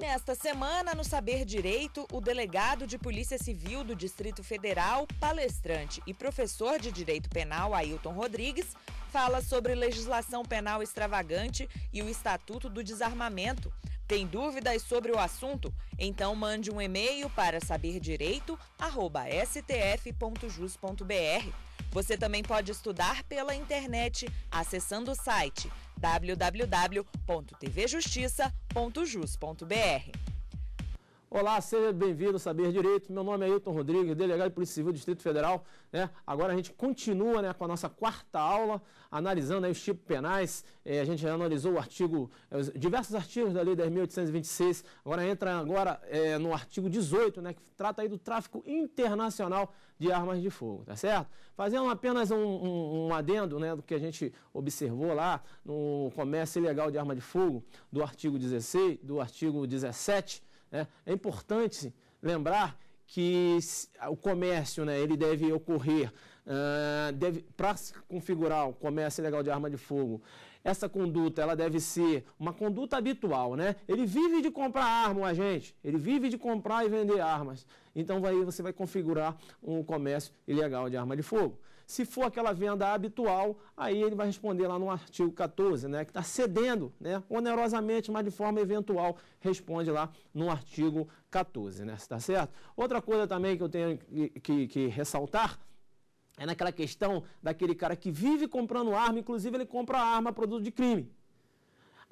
Nesta semana, no Saber Direito, o delegado de Polícia Civil do Distrito Federal, palestrante e professor de Direito Penal, Ailton Rodrigues, fala sobre legislação penal extravagante e o Estatuto do Desarmamento. Tem dúvidas sobre o assunto? Então mande um e-mail para saberdireito@stf.jus.br. Você também pode estudar pela internet acessando o site www.tvjustiça.jus.br. Olá, seja bem-vindo ao Saber Direito. Meu nome é Ailton Rodrigues, delegado de Polícia Civil do Distrito Federal. Né? Agora a gente continua né, com a nossa quarta aula, analisando aí os tipos penais. É, a gente já analisou o artigo, é, diversos artigos da Lei 10.826. Agora entra agora é, no artigo 18, né, que trata aí do tráfico internacional de armas de fogo, tá certo? Fazendo apenas um, um, um adendo né, do que a gente observou lá no comércio ilegal de arma de fogo do artigo 16, do artigo 17 né? É importante lembrar que o comércio né, ele deve ocorrer uh, ah, para se configurar o comércio ilegal de arma de fogo. Essa conduta ela deve ser uma conduta habitual, né? Ele vive de comprar arma, o agente. Ele vive de comprar e vender armas. Então aí você vai configurar um comércio ilegal de arma de fogo. Se for aquela venda habitual, aí ele vai responder lá no artigo 14, né, que está cedendo né, onerosamente, mas de forma eventual, responde lá no artigo 14, né, está certo? Outra coisa também que eu tenho que, que, que ressaltar é naquela questão daquele cara que vive comprando arma, inclusive ele compra arma, produto de crime.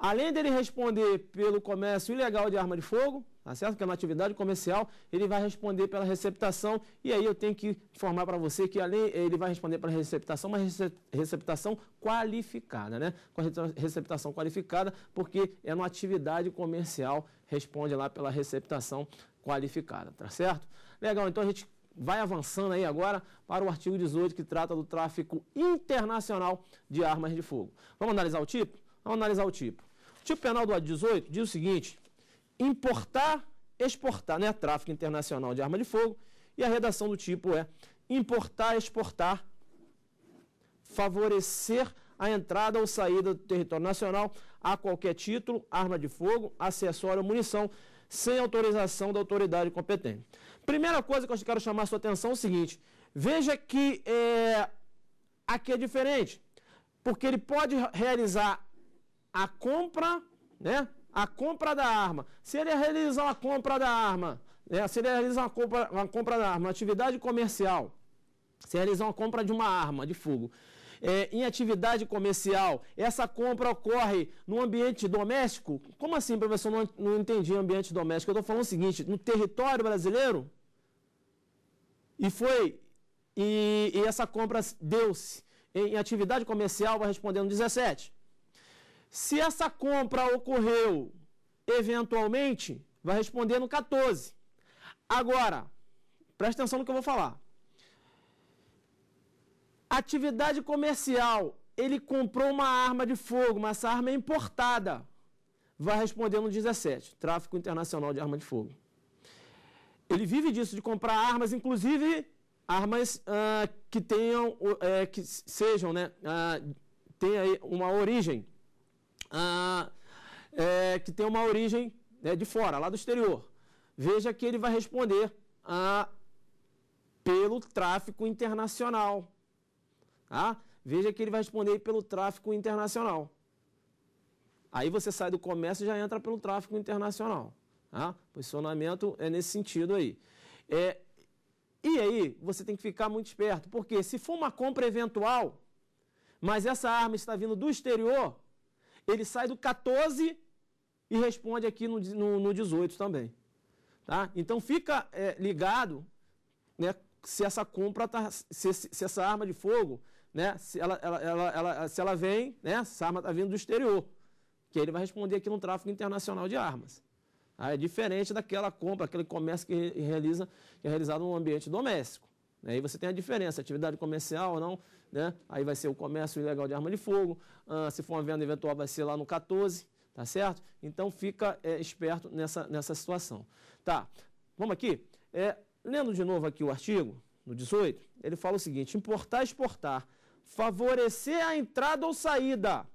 Além dele responder pelo comércio ilegal de arma de fogo, tá certo? Que é uma atividade comercial, ele vai responder pela receptação. E aí eu tenho que informar para você que além ele vai responder pela receptação, mas receptação qualificada, né? Com receptação qualificada, porque é uma atividade comercial, responde lá pela receptação qualificada, tá certo? Legal, então a gente vai avançando aí agora para o artigo 18 que trata do tráfico internacional de armas de fogo. Vamos analisar o tipo? Vamos analisar o tipo. Tipo penal do 18 diz o seguinte: importar, exportar, né? Tráfico internacional de arma de fogo. E a redação do tipo é importar, exportar, favorecer a entrada ou saída do território nacional a qualquer título, arma de fogo, acessório ou munição, sem autorização da autoridade competente. Primeira coisa que eu quero chamar a sua atenção é o seguinte: veja que é, aqui é diferente, porque ele pode realizar a compra, né? A compra da arma. Se ele realizar uma compra da arma, né? se ele realizar uma compra, uma compra da arma, atividade comercial, se realizar uma compra de uma arma de fogo, é, em atividade comercial, essa compra ocorre no ambiente doméstico? Como assim, professor? Não, não entendi ambiente doméstico. Eu estou falando o seguinte: no território brasileiro? E foi. E, e essa compra deu-se em, em atividade comercial, vai respondendo 17. Se essa compra ocorreu eventualmente, vai responder no 14. Agora, presta atenção no que eu vou falar. Atividade comercial, ele comprou uma arma de fogo, mas essa arma é importada. Vai responder no 17, tráfico internacional de arma de fogo. Ele vive disso, de comprar armas, inclusive armas ah, que tenham, eh, que sejam, né, ah, tem aí uma origem ah, é, que tem uma origem né, de fora, lá do exterior. Veja que ele vai responder pelo tráfico internacional. Tá? Veja que ele vai responder pelo tráfico internacional. Aí você sai do comércio e já entra pelo tráfico internacional. O tá? Posicionamento é nesse sentido aí. É, e aí você tem que ficar muito esperto, porque se for uma compra eventual, mas essa arma está vindo do exterior, ele sai do 14 e responde aqui no, no, no 18 também. Tá? Então fica é, ligado né, se essa compra tá, se, se, essa arma de fogo, né, se ela, ela, ela, ela se ela vem, né, se a arma está vindo do exterior, que ele vai responder aqui no tráfico internacional de armas. Tá? É diferente daquela compra, aquele comércio que realiza que é realizado no ambiente doméstico. Aí você tem a diferença, atividade comercial ou não, né? Aí vai ser o comércio ilegal de arma de fogo. Ah, se for uma venda eventual, vai ser lá no 14, tá certo? Então fica é, esperto nessa, nessa situação. Tá, vamos aqui. É, lendo de novo aqui o artigo, no 18, ele fala o seguinte: importar, exportar, favorecer a entrada ou saída.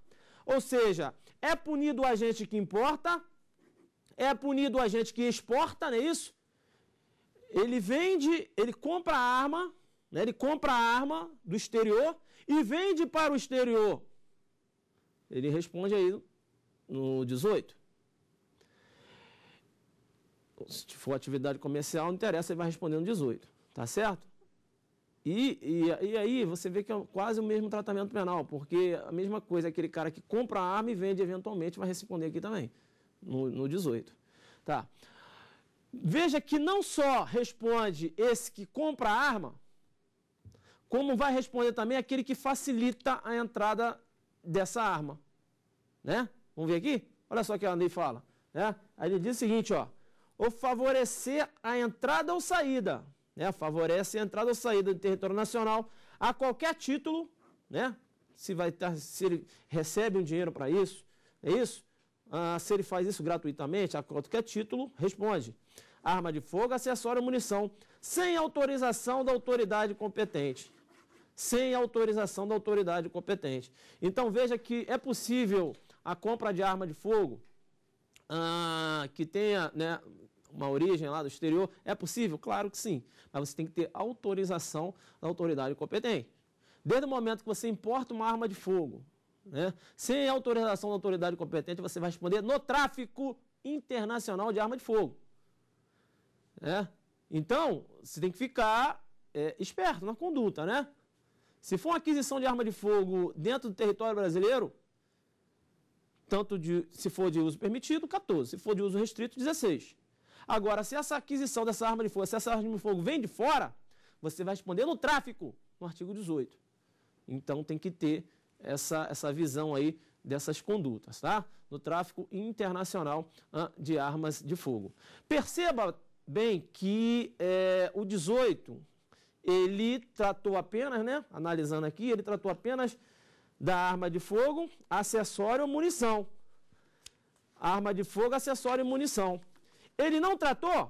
Ou seja, é punido o agente que importa, é punido o agente que exporta, não é isso? Ele vende, ele compra a arma, né? Ele compra a arma do exterior e vende para o exterior. Ele responde aí no 18. Se for atividade comercial, não interessa, ele vai responder no 18. Tá certo? E, e, e, aí você vê que é quase o mesmo tratamento penal, porque a mesma coisa, aquele cara que compra a arma e vende eventualmente vai responder aqui também, no, no 18. Tá. Veja que não só responde esse que compra a arma, como vai responder também aquele que facilita a entrada dessa arma. Né? Vamos ver aqui? Olha só o que a Andrei fala. Né? Aí ele diz o seguinte, ó, ou favorecer a entrada ou saída, né? favorece a entrada ou saída do território nacional a qualquer título, né? se, vai se ele recebe um dinheiro para isso, é isso? Ah, se ele faz isso gratuitamente, a qualquer título, responde. Arma de fogo, acessório ou munição, sem autorização da autoridade competente sem autorização da autoridade competente. Então veja que é possível a compra de arma de fogo ah, que tenha né, uma origem lá do exterior, é possível? Claro que sim, mas você tem que ter autorização da autoridade competente. Desde o momento que você importa uma arma de fogo, né, sem autorização da autoridade competente, você vai responder no tráfico internacional de arma de fogo. Né? Então, você tem que ficar é, esperto na conduta, né? Se for uma aquisição de arma de fogo dentro do território brasileiro, tanto de, se for de uso permitido, 14. Se for de uso restrito, 16. Agora, se essa aquisição dessa arma de fogo, se essa arma de fogo vem de fora, você vai responder no tráfico, no artigo 18. Então tem que ter essa, essa visão aí dessas condutas, tá? No tráfico internacional de armas de fogo. Perceba bem que é, o 18 ele tratou apenas, né, analisando aqui, ele tratou apenas da arma de fogo, acessório ou munição. Arma de fogo, acessório e munição. Ele não tratou,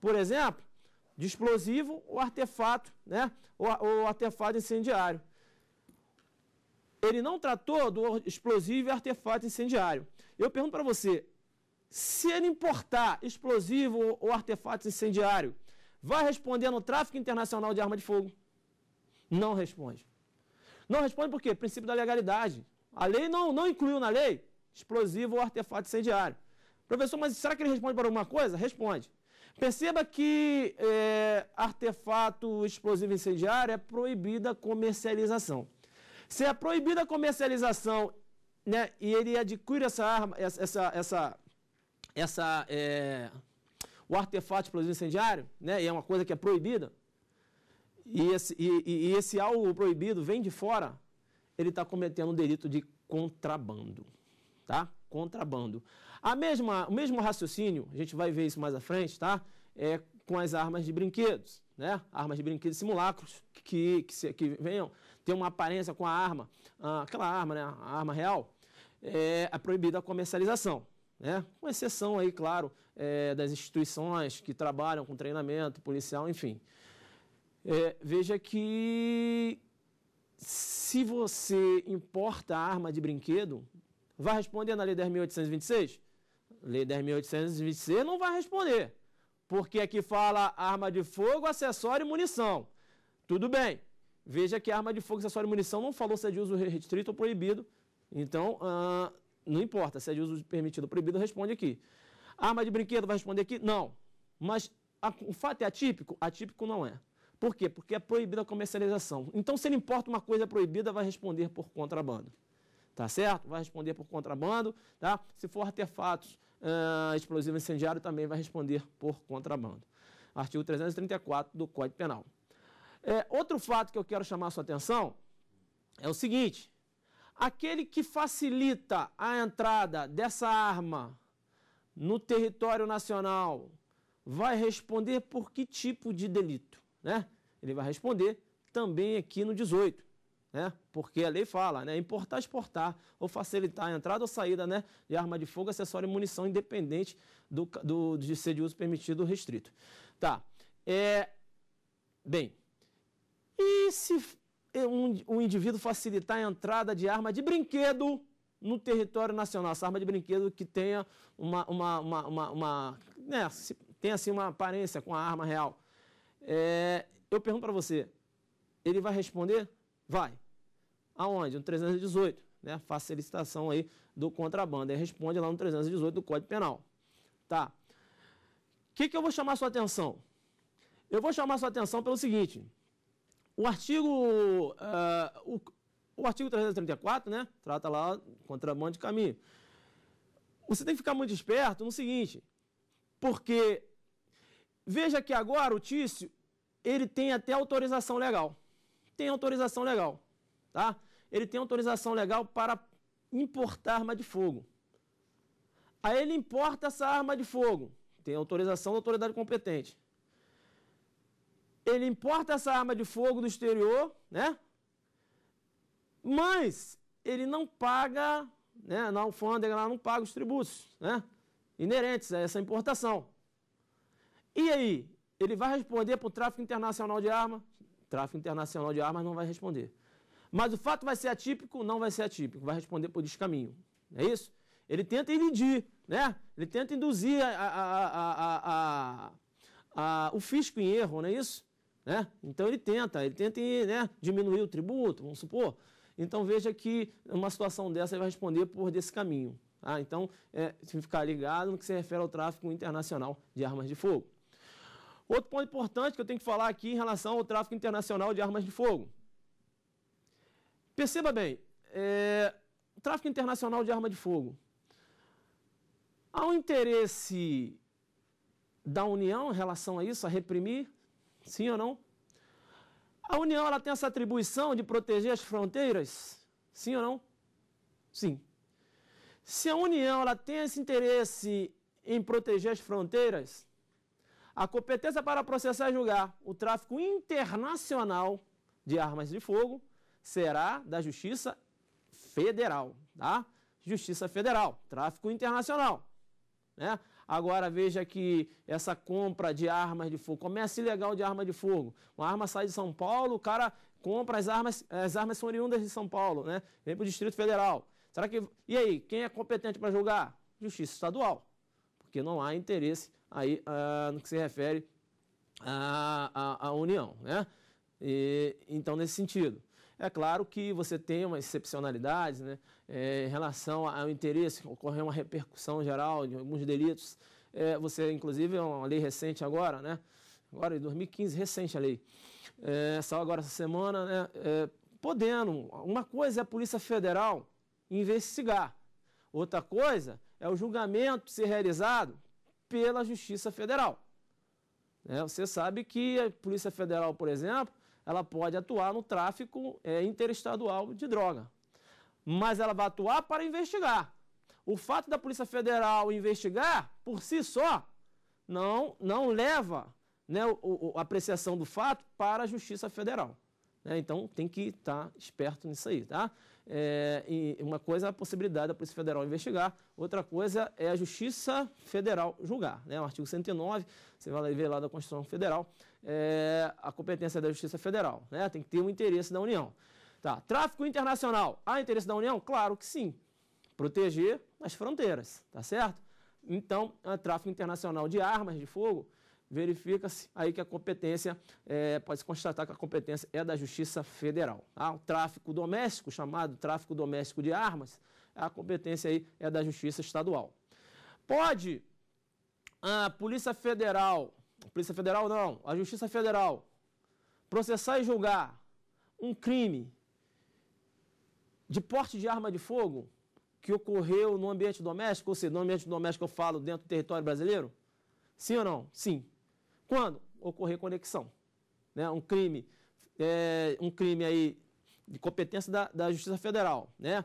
por exemplo, de explosivo ou artefato, né, ou, ou artefato incendiário. Ele não tratou do explosivo e artefato incendiário. Eu pergunto para você, se ele importar explosivo ou artefato incendiário, Vai responder no tráfico internacional de arma de fogo? Não responde. Não responde por quê? Princípio da legalidade. A lei não, não incluiu na lei explosivo ou artefato incendiário. Professor, mas será que ele responde por alguma coisa? Responde. Perceba que é, artefato explosivo incendiário é proibida a comercialização. Se é proibida a comercialização né, e ele adquire essa arma, essa, essa, essa, essa é, o artefato explosivo incendiário, né? E é uma coisa que é proibida. E esse, e, e, e esse algo proibido vem de fora, ele está cometendo um delito de contrabando, tá? Contrabando. A mesma, o mesmo raciocínio, a gente vai ver isso mais à frente, tá? É com as armas de brinquedos, né? Armas de brinquedos simulacros que, que, que venham ter uma aparência com a arma, aquela arma, né? A arma real, é, é proibida a comercialização, né? Com exceção aí, claro, é, das instituições que trabalham com treinamento policial, enfim. É, veja que se você importa arma de brinquedo, vai responder na Lei 10.826? Lei 10.826 não vai responder, porque aqui fala arma de fogo, acessório e munição. Tudo bem, veja que arma de fogo, acessório e munição não falou se é de uso restrito ou proibido, então ah, não importa se é de uso permitido ou proibido, responde aqui. Arma ah, de brinquedo vai responder aqui? Não. Mas a, o fato é atípico? Atípico não é. Por quê? Porque é proibida a comercialização. Então, se ele importa uma coisa proibida, vai responder por contrabando. Tá certo? Vai responder por contrabando. Tá? Se for artefatos uh, ah, explosivo incendiário, também vai responder por contrabando. Artigo 334 do Código Penal. É, outro fato que eu quero chamar a sua atenção é o seguinte: aquele que facilita a entrada dessa arma no território nacional vai responder por que tipo de delito, né? Ele vai responder também aqui no 18, né? Porque a lei fala, né? Importar, exportar ou facilitar a entrada ou saída, né? De arma de fogo, acessório e munição independente do, do de ser de uso permitido ou restrito. Tá. É, bem, e se um, um indivíduo facilitar a entrada de arma de brinquedo no território nacional, essa arma de brinquedo que tenha uma, uma, uma, uma, uma né, tenha assim uma aparência com a arma real. É, eu pergunto para você, ele vai responder? Vai. Aonde? No 318, né? Facilitação licitação aí do contrabando. Ele responde lá no 318 do Código Penal. Tá. O que, que eu vou chamar sua atenção? Eu vou chamar sua atenção pelo seguinte. O artigo, uh, o, o artigo 334, né, trata lá contramão de caminho. Você tem que ficar muito esperto no seguinte, porque veja que agora o Tício, ele tem até autorização legal. Tem autorização legal, tá? Ele tem autorização legal para importar arma de fogo. Aí ele importa essa arma de fogo. Tem autorização da autoridade competente. Ele importa essa arma de fogo do exterior, né? mas ele não paga, né, na alfândega lá não paga os tributos né, inerentes a essa importação. E aí, ele vai responder para o tráfico internacional de arma? Tráfico internacional de armas não vai responder. Mas o fato vai ser atípico? Não vai ser atípico, vai responder por descaminho. É isso? Ele tenta iludir, né? Ele tenta induzir a, a, a, o fisco em erro, não é isso? Né? Então ele tenta, ele tenta né, diminuir o tributo, vamos supor, então veja que uma situação dessa vai responder por desse caminho. Ah, então, é, ficar ligado no que se refere ao tráfico internacional de armas de fogo. Outro ponto importante que eu tenho que falar aqui em relação ao tráfico internacional de armas de fogo. Perceba bem, é, tráfico internacional de arma de fogo. Há um interesse da União em relação a isso, a reprimir? Sim ou não? A União ela tem essa atribuição de proteger as fronteiras? Sim ou não? Sim. Se a União ela tem esse interesse em proteger as fronteiras, a competência para processar e julgar o tráfico internacional de armas de fogo será da Justiça Federal, tá? Justiça Federal, tráfico internacional, né? Agora veja que essa compra de armas de fogo, comércio ilegal de arma de fogo. Uma arma sai de São Paulo, o cara compra as armas, as armas são oriundas de São Paulo, né? Vem para o Distrito Federal. Será que. E aí, quem é competente para julgar? Justiça Estadual. Porque não há interesse aí ah, no que se refere à, à, à União, né? E, então, nesse sentido. É claro que você tem umas excepcionalidades, né? é, em relação ao interesse, ocorreu uma repercussão geral de alguns delitos. É, você, inclusive, é uma lei recente agora, né? Agora, em 2015, recente a lei. É, saiu agora essa semana, né? É, podendo. Uma coisa é a Polícia Federal investigar. Outra coisa é o julgamento ser realizado pela Justiça Federal. É, você sabe que a Polícia Federal, por exemplo, ela pode atuar no tráfico é, interestadual de droga mas ela vai atuar para investigar. O fato da Polícia Federal investigar, por si só, não, não leva né, o, a apreciação do fato para a Justiça Federal. Né? Então tem que estar tá esperto nisso aí. Tá? É, uma coisa é a possibilidade da Polícia Federal investigar, outra coisa é a Justiça Federal julgar. Né? O artigo 109, você vai ver lá da Constituição Federal, é, a competência da Justiça Federal. Né? Tem que ter o um interesse da União. Tá. Tráfico internacional. Há interesse da União? Claro que sim. Proteger as fronteiras, tá certo? Então, tráfico internacional de armas de fogo, verifica-se aí que a competência, é, pode-se constatar que a competência é da Justiça Federal. Tá? O tráfico doméstico, chamado tráfico doméstico de armas, a competência aí é da Justiça Estadual. Pode a Polícia Federal, Polícia Federal não, a Justiça Federal, processar e julgar um crime de porte de arma de fogo que ocorreu no ambiente doméstico, ou seja, no ambiente doméstico eu falo dentro do território brasileiro? Sim ou não? Sim. Quando? Ocorrer conexão. Né? Um crime, é, um crime aí de competência da, da Justiça Federal. Né?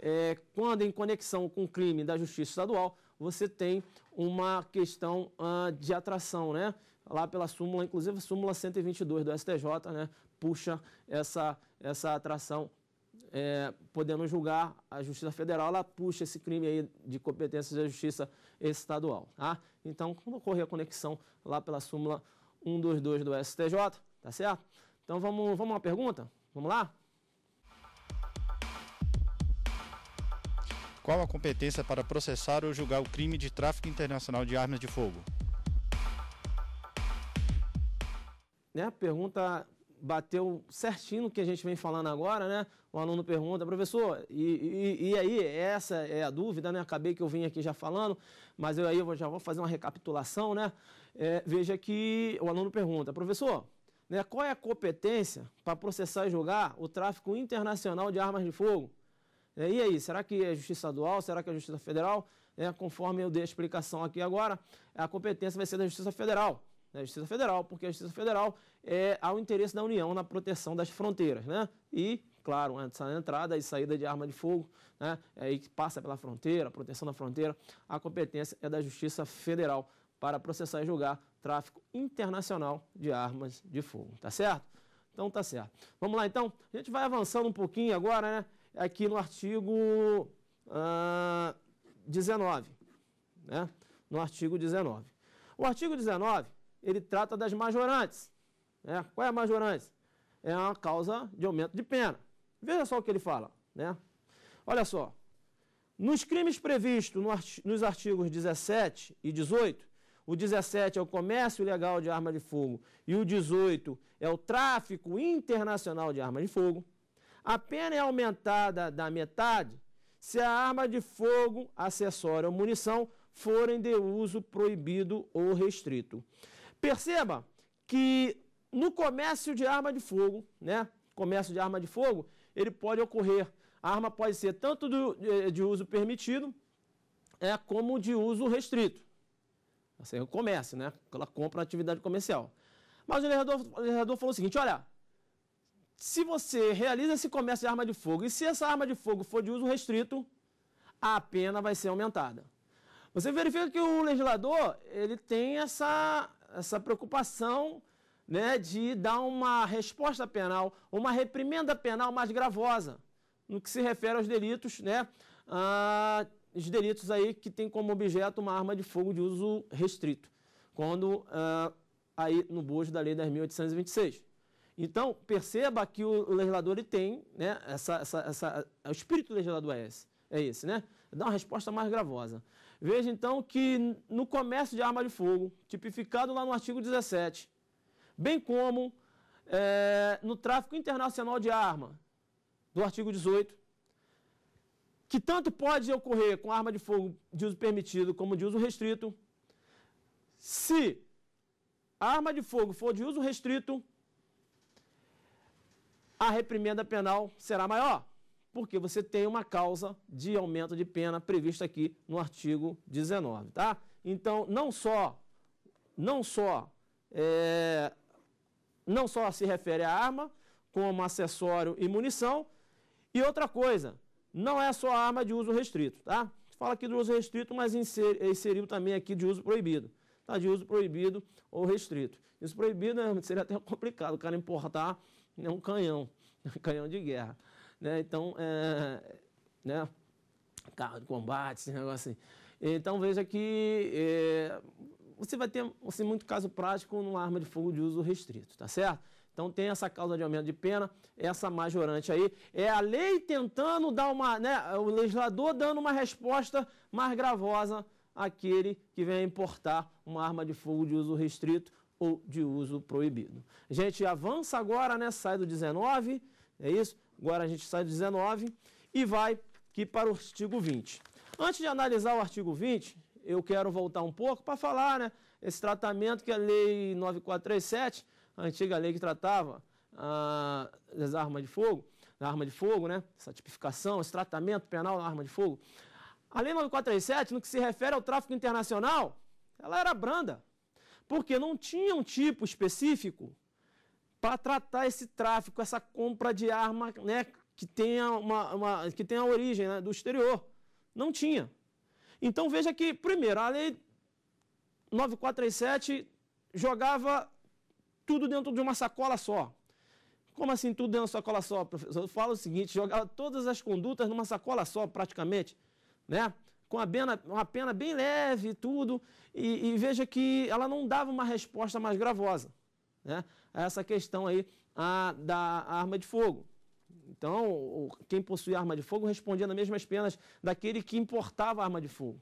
É, quando em conexão com o crime da Justiça Estadual, você tem uma questão uh, de atração, né? Lá pela súmula, inclusive a súmula 122 do STJ, né? Puxa essa, essa atração é, podendo julgar a Justiça Federal, ela puxa esse crime aí de competência da Justiça Estadual. Tá? Então, quando ocorrer a conexão lá pela súmula 122 do STJ, tá certo? Então, vamos, vamos uma pergunta? Vamos lá? Qual a competência para processar ou julgar o crime de tráfico internacional de armas de fogo? Né, pergunta bateu certinho o que a gente vem falando agora, né? O aluno pergunta, professor, e, e, e, aí, essa é a dúvida, né? Acabei que eu vim aqui já falando, mas eu aí eu já vou fazer uma recapitulação, né? É, veja que o aluno pergunta, professor, né, qual é a competência para processar e julgar o tráfico internacional de armas de fogo? É, e aí, será que é Justiça Dual? Será que é Justiça Federal? É, conforme eu dei a explicação aqui agora, a competência vai ser da Justiça Federal né, Justiça Federal, porque a Justiça Federal é ao interesse da União na proteção das fronteiras, né? E, claro, da entrada e saída de arma de fogo, né? É aí que passa pela fronteira, proteção da fronteira, a competência é da Justiça Federal para processar e julgar tráfico internacional de armas de fogo, tá certo? Então tá certo. Vamos lá então, a gente vai avançando um pouquinho agora, né? Aqui no artigo ah, 19, né? No artigo 19. O artigo 19 ele trata das majorantes. Né? Qual é a majorante? É uma causa de aumento de pena. Veja só o que ele fala. Né? Olha só. Nos crimes previstos nos artigos 17 e 18, o 17 é o comércio ilegal de arma de fogo e o 18 é o tráfico internacional de arma de fogo, a pena é aumentada da metade se a arma de fogo, acessório ou munição forem de uso proibido ou restrito. Perceba que no comércio de arma de fogo, né? Comércio de arma de fogo, ele pode ocorrer. A arma pode ser tanto do, de uso permitido é, como de uso restrito. Assim, o comércio, né? Ela compra atividade comercial. Mas o legislador, o legislador falou o seguinte: olha, se você realiza esse comércio de arma de fogo e se essa arma de fogo for de uso restrito, a pena vai ser aumentada. Você verifica que o legislador ele tem essa essa preocupação né, de dar uma resposta penal, uma reprimenda penal mais gravosa, no que se refere aos delitos, né, a, os delitos aí que tem como objeto uma arma de fogo de uso restrito, quando a, ah, aí no bojo da Lei 10.826. Então, perceba que o legislador ele tem, né, essa, essa, essa, o espírito do legislador é esse, é esse, né? Dá uma resposta mais gravosa. Veja então que no comércio de arma de fogo, tipificado lá no artigo 17, bem como é, no tráfico internacional de arma, do artigo 18, que tanto pode ocorrer com arma de fogo de uso permitido como de uso restrito, se a arma de fogo for de uso restrito, a reprimenda penal será maior porque você tem uma causa de aumento de pena prevista aqui no artigo 19, tá? Então, não só, não só, é, não só se refere à arma, como acessório e munição. E outra coisa, não é só arma de uso restrito, tá? Fala aqui do uso restrito, mas inseriu também aqui de uso proibido. Tá? De uso proibido ou restrito. Isso proibido né, seria até complicado o cara importar né, um canhão, um canhão de guerra. Né? Então, é, né? carro de combate, esse negócio assim. Então, veja que é, você vai ter assim, muito caso prático numa arma de fogo de uso restrito, tá certo? Então tem essa causa de aumento de pena, essa majorante aí. É a lei tentando dar uma, né, o legislador dando uma resposta mais gravosa àquele que vem importar uma arma de fogo de uso restrito ou de uso proibido. A gente avança agora, né, sai do 19, é isso? Agora a gente sai do 19 e vai aqui para o artigo 20. Antes de analisar o artigo 20, eu quero voltar um pouco para falar né, esse tratamento que a Lei 9437, a antiga lei que tratava ah, das armas de fogo, da arma de fogo, né, essa tipificação, esse tratamento penal da arma de fogo. A Lei 9437, no que se refere ao tráfico internacional, ela era branda, porque não tinha um tipo específico para tratar esse tráfico, essa compra de arma né, que tem uma, uma que a origem né, do exterior. Não tinha. Então veja que, primeiro, a lei 9437 jogava tudo dentro de uma sacola só. Como assim tudo dentro de uma sacola só, professor? Eu falo o seguinte, jogava todas as condutas numa sacola só, praticamente, né? Com a pena, uma pena bem leve tudo, e tudo, e veja que ela não dava uma resposta mais gravosa né, essa questão aí a, da arma de fogo. Então, quem possuía arma de fogo respondia nas mesmas penas daquele que importava arma de fogo.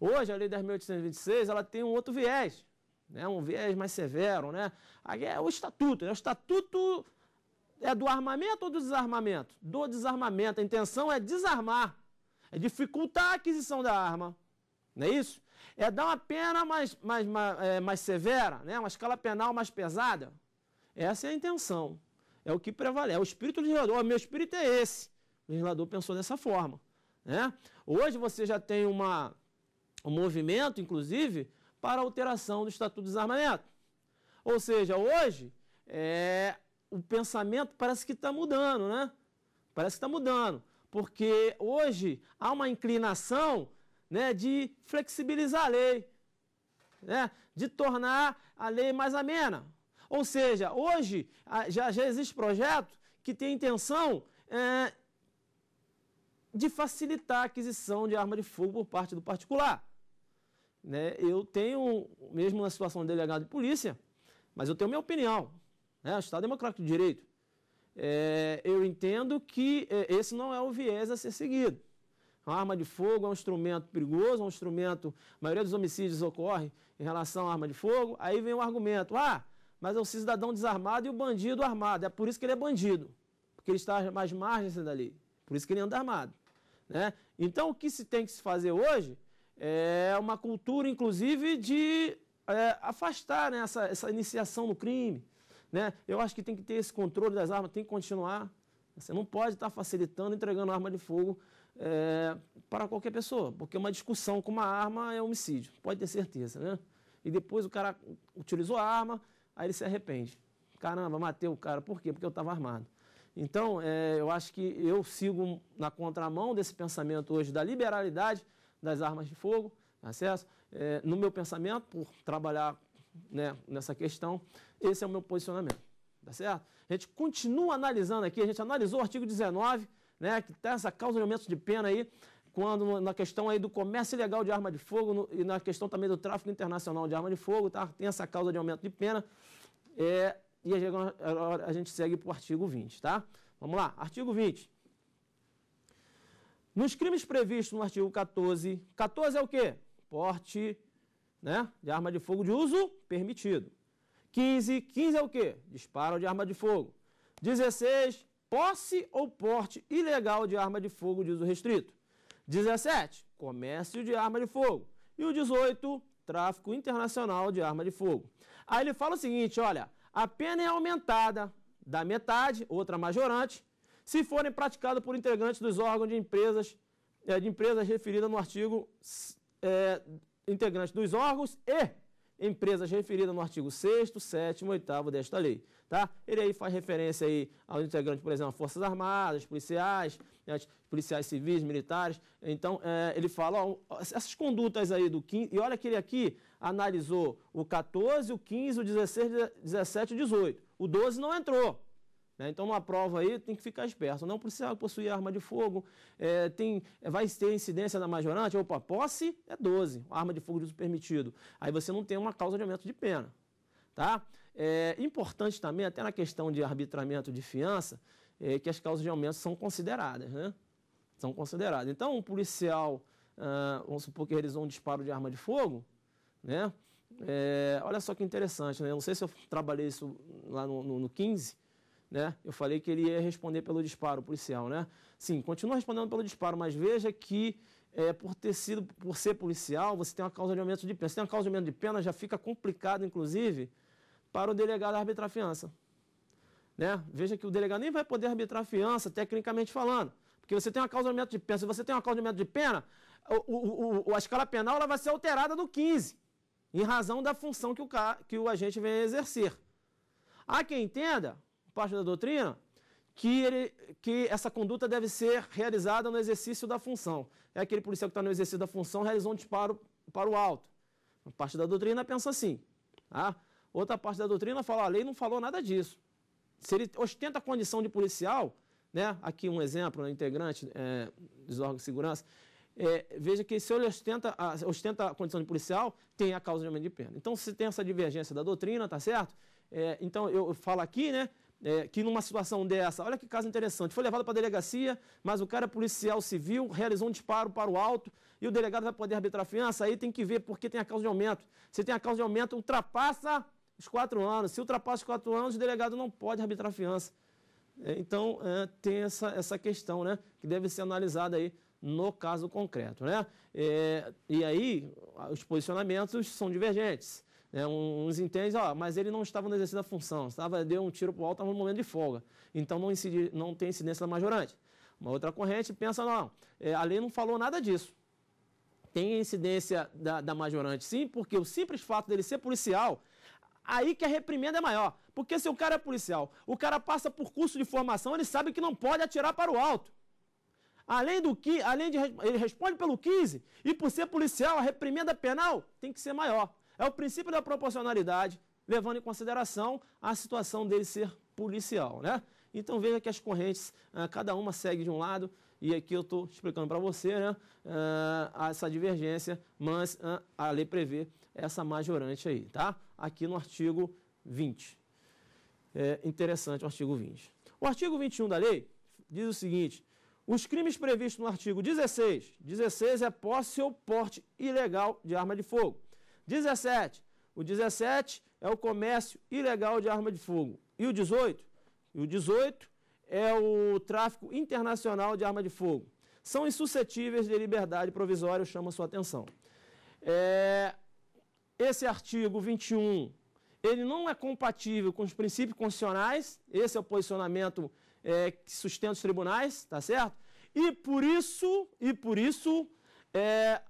Hoje, a Lei 10.826 ela tem um outro viés, né? um viés mais severo. Né? É o estatuto. Né? O estatuto é do armamento ou do desarmamento? Do desarmamento. A intenção é desarmar, é dificultar a aquisição da arma. Não é isso? É dar uma pena mais, mais, mais, é, mais severa, né? uma escala penal mais pesada? Essa é a intenção. É o que prevalece. É o espírito do legislador. O meu espírito é esse. O legislador pensou dessa forma. Né? Hoje você já tem uma, um movimento, inclusive, para alteração do Estatuto de Desarmamento. Ou seja, hoje é, o pensamento parece que está mudando, né? Parece que está mudando. Porque hoje há uma inclinação né, de flexibilizar a lei, né, de tornar a lei mais amena. Ou seja, hoje já, já existe projeto que tem intenção é, de facilitar a aquisição de arma de fogo por parte do particular. Né, eu tenho, mesmo na situação de delegado de polícia, mas eu tenho minha opinião. Né, o Estado Democrático de Direito. É, eu entendo que é, esse não é o viés a ser seguido. A arma de fogo é um instrumento perigoso, é um instrumento. A maioria dos homicídios ocorre em relação à arma de fogo. Aí vem o argumento: ah, mas é o cidadão desarmado e o bandido armado. É por isso que ele é bandido, porque ele está mais margens da lei. Por isso que ele anda armado. Né? Então, o que se tem que se fazer hoje é uma cultura, inclusive, de é, afastar né, essa, essa iniciação no crime. Né? Eu acho que tem que ter esse controle das armas, tem que continuar. Você não pode estar facilitando, entregando arma de fogo é, para qualquer pessoa, porque uma discussão com uma arma é homicídio, pode ter certeza, né? E depois o cara utilizou a arma, aí ele se arrepende. Caramba, matei o cara, por quê? Porque eu estava armado. Então, é, eu acho que eu sigo na contramão desse pensamento hoje da liberalidade das armas de fogo, acesso? Tá é, no meu pensamento, por trabalhar né, nessa questão, esse é o meu posicionamento, tá certo? A gente continua analisando aqui, a gente analisou o artigo 19 né, que está essa causa de aumento de pena aí, quando na questão aí do comércio ilegal de arma de fogo no, e na questão também do tráfico internacional de arma de fogo, tá? tem essa causa de aumento de pena. É, e a, a gente segue para o artigo 20, tá? Vamos lá, artigo 20. Nos crimes previstos no artigo 14, 14 é o quê? Porte né, de arma de fogo de uso permitido. 15, 15 é o quê? Disparo de arma de fogo. 16, posse ou porte ilegal de arma de fogo de uso restrito. 17, comércio de arma de fogo. E o 18, tráfico internacional de arma de fogo. Aí ele fala o seguinte, olha, a pena é aumentada da metade, outra majorante, se forem praticadas por integrantes dos órgãos de empresas, eh, de empresas referida no artigo é, dos órgãos e empresas referidas no artigo 6º, 7º, 8 desta lei. Tá? Ele aí faz referência aí ao integrante, por exemplo, Forças Armadas, policiais, né, policiais civis, militares. Então, é, ele fala, ó, essas condutas aí do 15... E olha que ele aqui analisou o 14, o 15, o 16, 17 e o 18. O 12 não entrou. Né? Então, uma prova aí tem que ficar esperto. Não precisa possuir arma de fogo. É, tem, é, vai ter incidência na majorante? Opa, posse é 12, arma de fogo de uso permitido. Aí você não tem uma causa de aumento de pena. Tá? É importante também, até na questão de arbitramento de fiança, é, que as causas de aumento são consideradas. Né? São consideradas. Então, um policial, ah, vamos supor que realizou um disparo de arma de fogo, né? É, olha só que interessante, né? Eu não sei se eu trabalhei isso lá no, no, no 15, né? Eu falei que ele ia responder pelo disparo policial, né? Sim, continua respondendo pelo disparo, mas veja que é, por ter sido, por ser policial, você tem uma causa de aumento de pena. Se tem uma causa de aumento de pena, já fica complicado, inclusive, para o delegado arbitrar a fiança. Né? Veja que o delegado nem vai poder arbitrar a fiança, tecnicamente falando. Porque você tem uma causa de aumento de pena. Se você tem uma causa de aumento de pena, o, o, o, a escala penal ela vai ser alterada do 15, em razão da função que o, que o agente vem exercer. Há quem entenda parte da doutrina, que, ele, que essa conduta deve ser realizada no exercício da função. É aquele policial que está no exercício da função realizou um disparo para o alto. parte da doutrina pensa assim. Tá? Outra parte da doutrina fala, a lei não falou nada disso. Se ele ostenta a condição de policial, né? aqui um exemplo, integrante é, dos órgãos de segurança, é, veja que se ele ostenta a, ostenta a condição de policial, tem a causa de aumento de pena. Então, se tem essa divergência da doutrina, tá certo? É, então, eu falo aqui, né? é, que numa situação dessa, olha que caso interessante, foi levado para a delegacia, mas o cara é policial civil realizou um disparo para o alto e o delegado vai poder arbitrar a fiança, aí tem que ver porque tem a causa de aumento. Se tem a causa de aumento, ultrapassa os quatro anos. Se ultrapassa os quatro anos, o delegado não pode arbitrar a fiança. É, então, é, tem essa, essa questão, né, que deve ser analisada aí no caso concreto, né? É, e aí, os posicionamentos são divergentes. É, uns entendem, ó, mas ele não estava no exercício da função, estava, deu um tiro para o alto, estava no momento de folga. Então não, incide, não tem incidência da majorante. Uma outra corrente pensa, não, é, a lei não falou nada disso. Tem incidência da, da majorante, sim, porque o simples fato dele ser policial, aí que a reprimenda é maior. Porque se o cara é policial, o cara passa por curso de formação, ele sabe que não pode atirar para o alto. Além do que, além de ele responde pelo 15, e por ser policial, a reprimenda penal tem que ser maior. É o princípio da proporcionalidade, levando em consideração a situação dele ser policial, né? Então veja que as correntes, ah, cada uma segue de um lado, e aqui eu estou explicando para você né, ah, essa divergência, mas ah, a lei prevê essa majorante aí, tá? Aqui no artigo 20. É interessante o artigo 20. O artigo 21 da lei diz o seguinte, os crimes previstos no artigo 16, 16 é posse ou porte ilegal de arma de fogo. 17. O 17 é o comércio ilegal de arma de fogo. E o 18? E o 18 é o tráfico internacional de arma de fogo. São insuscetíveis de liberdade provisória, chama sua atenção. É, esse artigo 21, ele não é compatível com os princípios constitucionais, esse é o posicionamento é, que sustenta os tribunais, tá certo? E por isso, e por isso, é,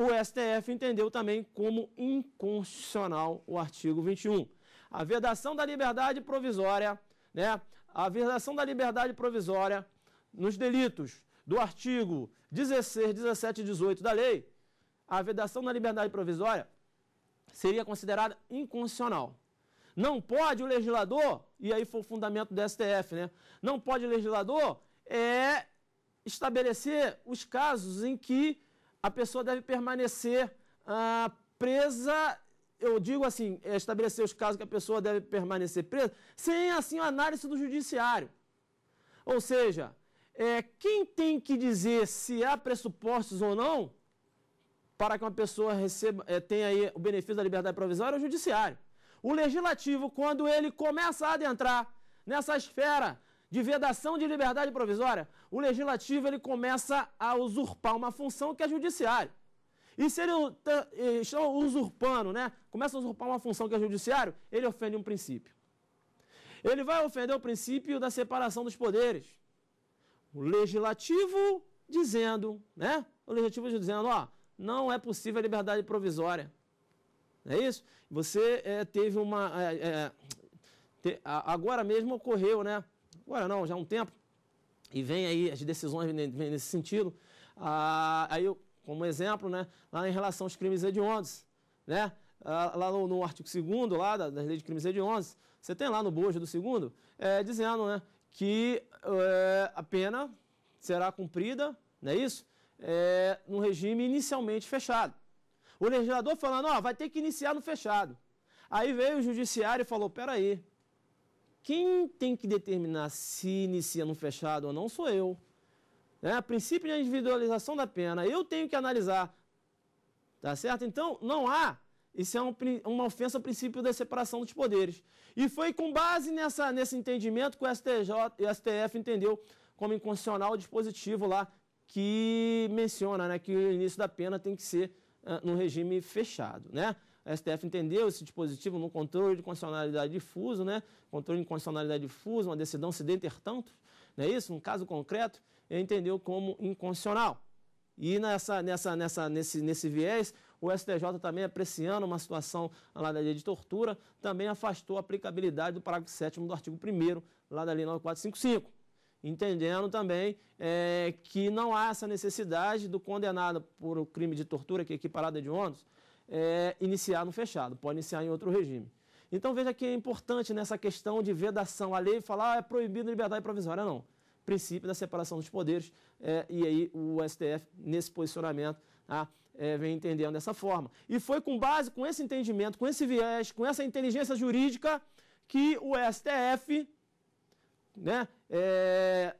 o STF entendeu também como inconstitucional o artigo 21. A vedação da liberdade provisória, né? A vedação da liberdade provisória nos delitos do artigo 16, 17 e 18 da lei, a vedação da liberdade provisória seria considerada inconstitucional. Não pode o legislador, e aí foi o fundamento do STF, né? Não pode o legislador é, estabelecer os casos em que a pessoa deve permanecer ah, presa eu digo assim, é estabelecer os casos que a pessoa deve permanecer presa, sem assim a análise do judiciário. Ou seja, é, quem tem que dizer se há pressupostos ou não para que uma pessoa receba, é, tenha aí o benefício da liberdade provisória é o judiciário. O legislativo, quando ele começa a adentrar nessa esfera de vedação de liberdade provisória, o legislativo ele começa a usurpar uma função que é judiciário. E se ele tá, está usurpando, né, começa a usurpar uma função que é judiciário, ele ofende um princípio. Ele vai ofender o princípio da separação dos poderes. O legislativo dizendo, né? O legislativo dizendo, ó, não é possível a liberdade provisória. é isso? Você é, teve uma. É, é, te, agora mesmo ocorreu, né? Agora não, já há um tempo. E vem aí as decisões nesse sentido. Ah, aí, eu, como exemplo, né, lá em relação aos crimes hediondos, né? Ah, lá no, no artigo 2 lá da, da lei de crimes hediondos, você tem lá no bojo do segundo, é, dizendo né, que é, a pena será cumprida, não é isso? É, no regime inicialmente fechado. O legislador falando, ó, vai ter que iniciar no fechado. Aí veio o judiciário e falou, peraí, quem tem que determinar se inicia no fechado ou não sou eu. Né? A princípio de individualização da pena, eu tenho que analisar. Tá certo? Então, não há. Isso é um, uma ofensa ao princípio da separação dos poderes. E foi com base nessa, nesse entendimento que o STJ e o STF entendeu como inconstitucional o dispositivo lá que menciona né, que o início da pena tem que ser uh, no regime fechado. Né? A STF entendeu esse dispositivo no controle de constitucionalidade difuso, né? Controle de condicionalidade difuso, uma decisão se deter tanto, não é isso? Um caso concreto, entendeu como inconstitucional. E nessa, nessa, nessa, nesse, nesse viés, o STJ também apreciando uma situação lá da lei de tortura, também afastou a aplicabilidade do parágrafo 7 do artigo 1 lá da lei 9455. Entendendo também é, que não há essa necessidade do condenado por o crime de tortura, que é equiparado a de ônus, é, iniciar no fechado, pode iniciar em outro regime. Então veja que é importante nessa questão de vedação. A lei falar ah, é proibido liberdade provisória, não. Princípio da separação dos poderes, é, e aí o STF, nesse posicionamento, tá, é, vem entendendo dessa forma. E foi com base, com esse entendimento, com esse viés, com essa inteligência jurídica, que o STF, né, é,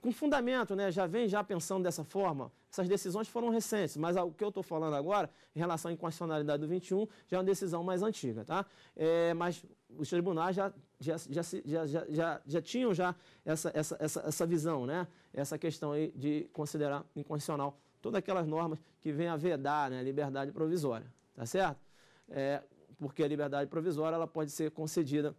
com fundamento, né, já vem já pensando dessa forma, essas decisões foram recentes, mas o que eu estou falando agora, em relação à inconstitucionalidade do 21, já é uma decisão mais antiga, tá? É, mas os tribunais já, já, já, já, já, já, já tinham já essa, essa, essa, essa visão, né? Essa questão aí de considerar inconstitucional todas aquelas normas que vêm a vedar né, a liberdade provisória, tá certo? É, porque a liberdade provisória ela pode ser concedida.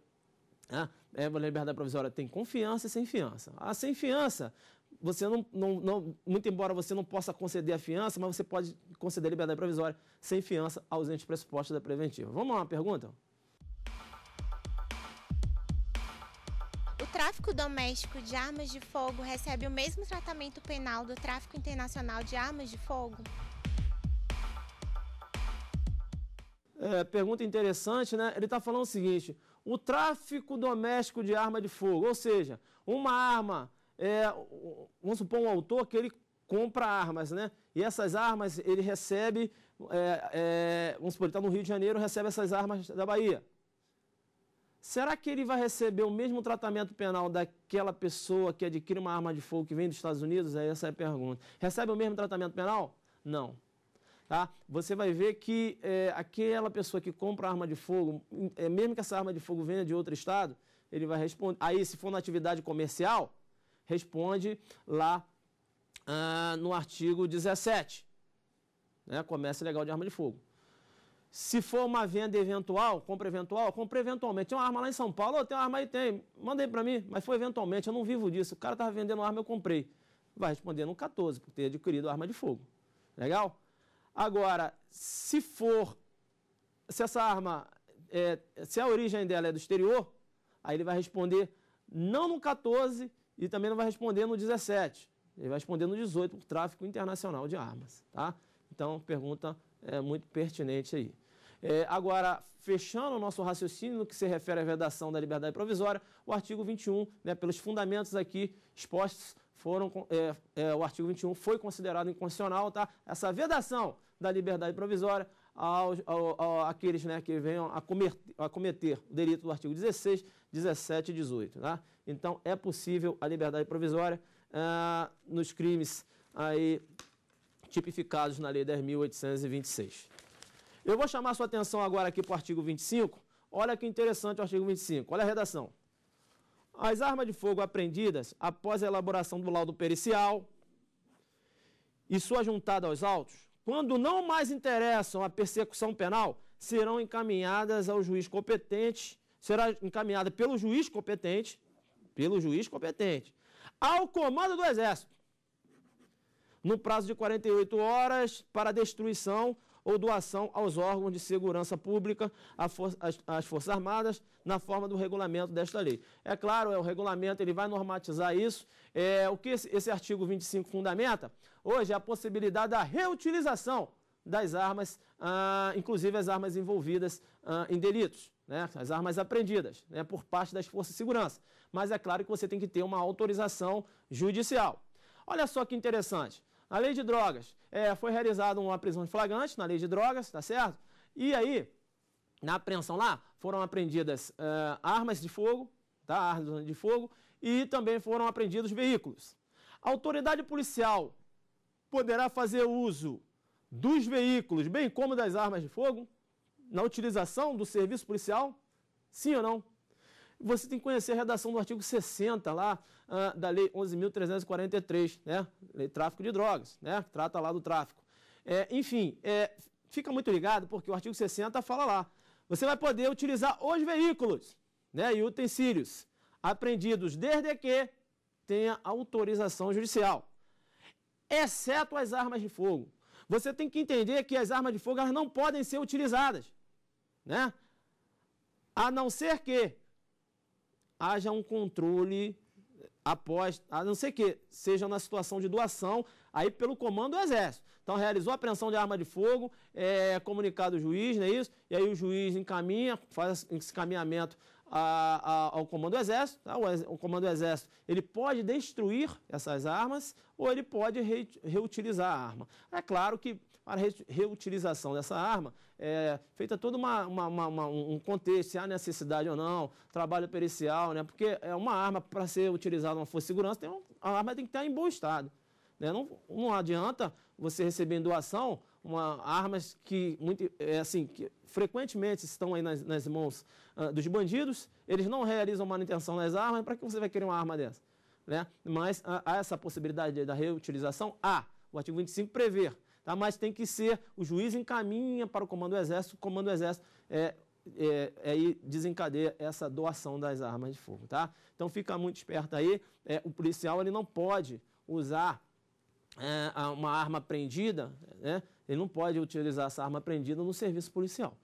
Né? É, a liberdade provisória tem confiança e sem fiança. A sem fiança, você não, não, não, muito embora você não possa conceder a fiança, mas você pode conceder liberdade provisória sem fiança, ausente de pressuposto da preventiva. Vamos lá, uma pergunta? O tráfico doméstico de armas de fogo recebe o mesmo tratamento penal do tráfico internacional de armas de fogo? É, pergunta interessante, né? Ele está falando o seguinte: o tráfico doméstico de arma de fogo, ou seja, uma arma é, vamos supor, um autor que ele compra armas, né? E essas armas ele recebe, é, é, vamos supor, ele está no Rio de Janeiro, recebe essas armas da Bahia. Será que ele vai receber o mesmo tratamento penal daquela pessoa que adquire uma arma de fogo que vem dos Estados Unidos? Essa é a pergunta. Recebe o mesmo tratamento penal? Não. Tá? Você vai ver que é, aquela pessoa que compra arma de fogo, é, mesmo que essa arma de fogo venha de outro estado, ele vai responder. Aí, se for na atividade comercial, responde lá ah, no artigo 17. Né? Comércio legal de arma de fogo. Se for uma venda eventual, compra eventual, compra eventualmente. Tem uma arma lá em São Paulo, tem uma arma aí, tem. Mandei para mim, mas foi eventualmente, eu não vivo disso. O cara estava vendendo arma, eu comprei. Vai responder no 14, por ter adquirido arma de fogo. Legal? Agora, se for, se essa arma, é, se a origem dela é do exterior, aí ele vai responder não no 14, e também não vai responder no 17. Ele vai responder no 18 por tráfico internacional de armas. Tá? Então, pergunta é, muito pertinente aí. É, agora, fechando o nosso raciocínio no que se refere à vedação da liberdade provisória, o artigo 21, né, pelos fundamentos aqui expostos, foram, é, é, o artigo 21 foi considerado inconstitucional, tá? Essa vedação da liberdade provisória aos, ao, ao, àqueles né, que venham a, a cometer o delito do artigo 16 17 e 18. Tá? Então, é possível a liberdade provisória ah, nos crimes aí, tipificados na Lei 10.826. Eu vou chamar sua atenção agora aqui para o artigo 25. Olha que interessante o artigo 25. Olha a redação. As armas de fogo apreendidas após a elaboração do laudo pericial e sua juntada aos autos, quando não mais interessam à persecução penal, serão encaminhadas ao juiz competente será encaminhada pelo juiz competente, pelo juiz competente, ao comando do Exército, no prazo de 48 horas para destruição ou doação aos órgãos de segurança pública, às Forças Armadas, na forma do regulamento desta lei. É claro, é o regulamento ele vai normatizar isso. É, o que esse, esse artigo 25 fundamenta hoje é a possibilidade da reutilização das armas, ah, inclusive as armas envolvidas ah, em delitos né, as armas apreendidas né, por parte das forças de segurança. Mas é claro que você tem que ter uma autorização judicial. Olha só que interessante. Na lei de drogas, é, foi realizada uma prisão de flagrante na lei de drogas, tá certo? E aí, na apreensão lá, foram apreendidas é, armas de fogo, tá? armas de fogo, e também foram apreendidos veículos. A autoridade policial poderá fazer uso dos veículos, bem como das armas de fogo, na utilização do serviço policial? Sim ou não? Você tem que conhecer a redação do artigo 60 lá uh, da Lei 11.343, né? Lei Tráfico de Drogas, né? Que trata lá do tráfico. É, enfim, é, fica muito ligado porque o artigo 60 fala lá. Você vai poder utilizar os veículos né, e utensílios apreendidos desde que tenha autorização judicial, exceto as armas de fogo. Você tem que entender que as armas de fogo elas não podem ser utilizadas né? A não ser que haja um controle após, a não ser que seja na situação de doação, aí pelo comando do Exército. Então realizou a apreensão de arma de fogo, é comunicado o juiz, não é isso? E aí o juiz encaminha, faz esse encaminhamento a, a, ao comando do exército, tá? o, o, comando do exército ele pode destruir essas armas ou ele pode re, reutilizar a arma. É claro que para reutilização dessa arma, é feita todo uma, uma, uma, um contexto, se há necessidade ou não, trabalho pericial, né? porque é uma arma para ser utilizada uma força de segurança, tem um, a arma tem que estar em bom estado. Né? Não, não adianta você receber em doação uma, armas que, muito, é assim, que frequentemente estão aí nas, nas mãos uh, dos bandidos, eles não realizam manutenção nas armas, para que você vai querer uma arma dessa? Né? Mas ah, há essa possibilidade da reutilização? Há. O artigo 25 prevê tá? mas tem que ser, o juiz encaminha para o comando do exército, o comando do exército é, é, é, desencadeia essa doação das armas de fogo. Tá? Então fica muito esperto aí, é, o policial ele não pode usar é, uma arma prendida, né? ele não pode utilizar essa arma prendida no serviço policial.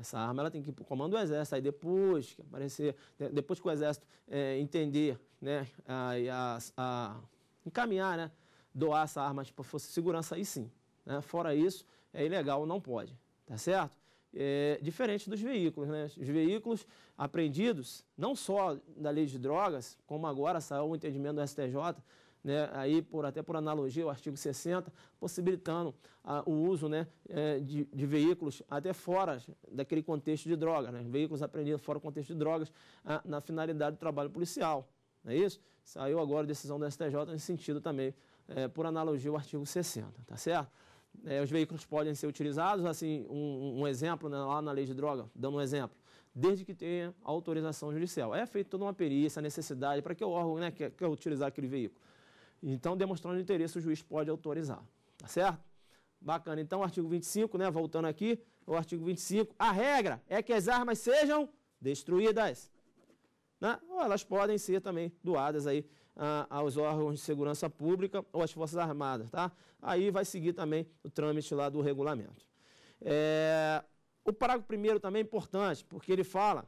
Essa arma ela tem que ir para o comando do exército, aí depois que aparecer, depois que o exército é, entender né, a, a, a encaminhar né, doar essa arma para tipo, força fosse segurança, aí sim. Né? Fora isso, é ilegal, não pode, tá certo? É, diferente dos veículos, né? Os veículos apreendidos, não só da lei de drogas, como agora saiu o entendimento do STJ, né, aí por, até por analogia o artigo 60, possibilitando a, ah, o uso né, é, de, de, veículos até fora daquele contexto de droga, né, veículos apreendidos fora do contexto de drogas a, ah, na finalidade do trabalho policial. Não é isso? Saiu agora a decisão do STJ nesse sentido também, é, por analogia o artigo 60, tá certo? É, os veículos podem ser utilizados, assim, um, um exemplo, né, lá na lei de droga, dando um exemplo, desde que tenha autorização judicial. É feita toda uma perícia, necessidade, para que o órgão né, quer, quer utilizar aquele veículo. Então, demonstrando interesse, o juiz pode autorizar, tá certo? Bacana. Então, o artigo 25, né, voltando aqui, o artigo 25, a regra é que as armas sejam destruídas. Né? Ou elas podem ser também doadas aí ah, aos órgãos de segurança pública ou às Forças Armadas, tá? Aí vai seguir também o trâmite lá do regulamento. É, o parágrafo primeiro também é importante, porque ele fala